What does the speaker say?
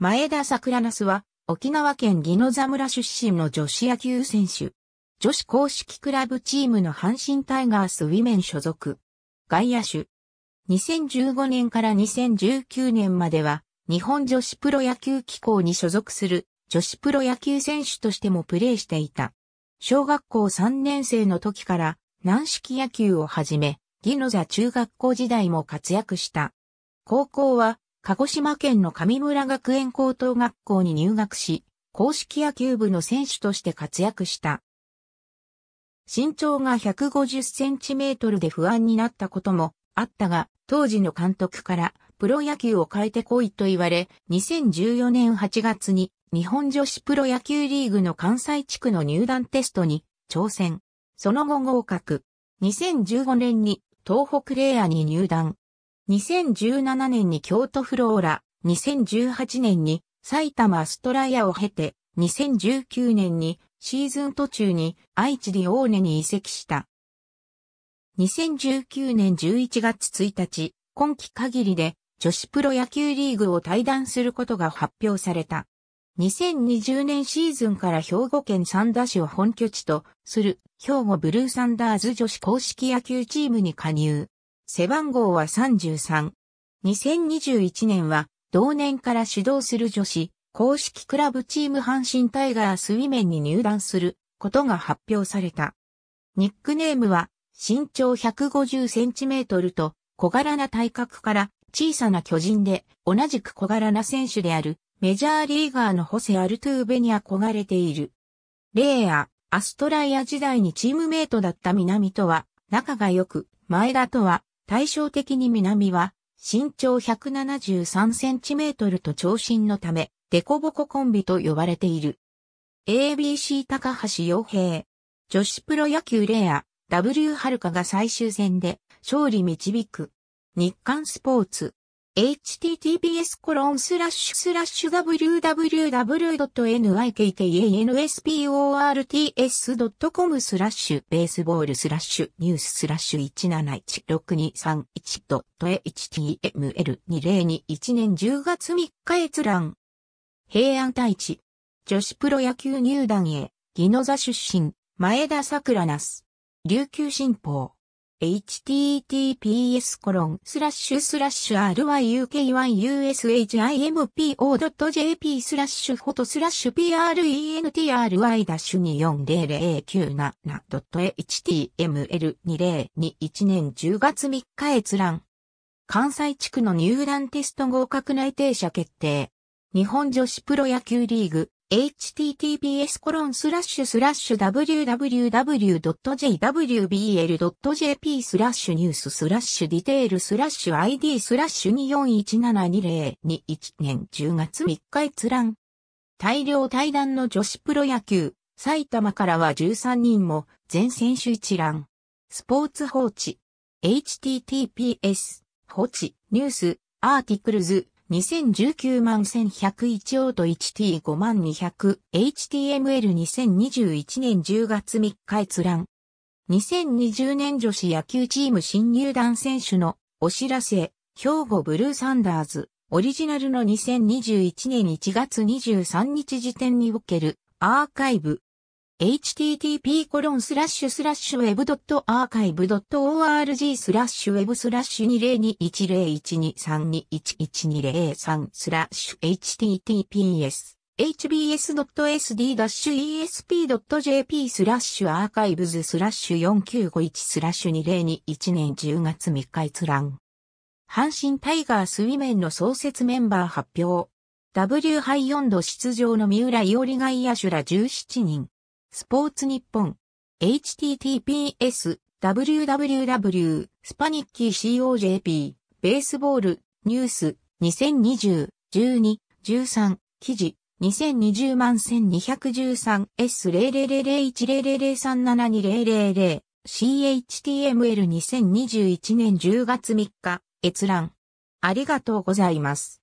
前田桜那須は、沖縄県宜野座村出身の女子野球選手。女子公式クラブチームの阪神タイガースウィメン所属。外野手。2015年から2019年までは、日本女子プロ野球機構に所属する女子プロ野球選手としてもプレーしていた。小学校3年生の時から軟式野球をはじめ、宜野座中学校時代も活躍した。高校は鹿児島県の上村学園高等学校に入学し、公式野球部の選手として活躍した。身長が150センチメートルで不安になったこともあったが、当時の監督からプロ野球を変えてこいと言われ、2014年8月に日本女子プロ野球リーグの関西地区の入団テストに挑戦。その後合格。2015年に東北レアに入団。2017年に京都フローラ、2018年に埼玉ストライアを経て、2019年にシーズン途中に愛知リオーネに移籍した。2019年11月1日、今季限りで女子プロ野球リーグを退団することが発表された。2020年シーズンから兵庫県三田市を本拠地とする兵庫ブルーサンダーズ女子公式野球チームに加入。背番号は33。2021年は、同年から指導する女子、公式クラブチーム阪神タイガースウィメンに入団することが発表された。ニックネームは、身長150センチメートルと小柄な体格から小さな巨人で同じく小柄な選手であるメジャーリーガーのホセ・アルトゥーベに憧れている。レイヤー、アストライア時代にチームメイトだった南とは仲が良く、前田とは対照的に南は、身長173センチメートルと長身のため、デコボココンビと呼ばれている。ABC 高橋洋平。女子プロ野球レア、W 春香が最終戦で勝利導く。日刊スポーツ。https コロンスラッシュスラッシュ www.nykknsports.com スラッシュベースボールスラッシュニューススラッシュ 1716231.html2021 年10月3日閲覧。平安大地。女子プロ野球入団へ、ギノ座出身、前田桜那須。琉球新報。https コロンスラッシュスラッシュ r y u k y u s h i m p o j p スラッシュフォトスラッシュ prentry-2400977.html2021 年10月3日閲覧。関西地区の入団テスト合格内定者決定。日本女子プロ野球リーグ https コロンスラッシュスラッシュ www.jwbl.jp スラッシュニューススラッシュディテールスラッシュ ID スラッシュ24172021年10月3日閲覧。大量対談の女子プロ野球、埼玉からは13人も全選手一覧。スポーツ放置。https 放置ニュースアーティクルズ2019万1101オート 1T5 万 200HTML2021 年10月3日閲覧。2020年女子野球チーム新入団選手のお知らせ、兵庫ブルーサンダーズ、オリジナルの2021年1月23日時点におけるアーカイブ、http コロンスラッシュスラッシュ web.archive.org スラッシュ web スラッシュ20210123211203スラッシュ https hbs.sd-esp.jp スラッシュアーカイブズスラッシュ4951スラッシュ2021年10月3日閲覧。阪神タイガースウィメンの創設メンバー発表。W 杯4度出場の三浦伊織外野手ら17人。スポーツ日本。https www スパニッキー COJP ベースボールニュース2020 12 13記事2020万1 2 1 3 s 0 0 0 0 0 0 3 7 2 0 0 0 CHTML2021 年10月3日閲覧ありがとうございます。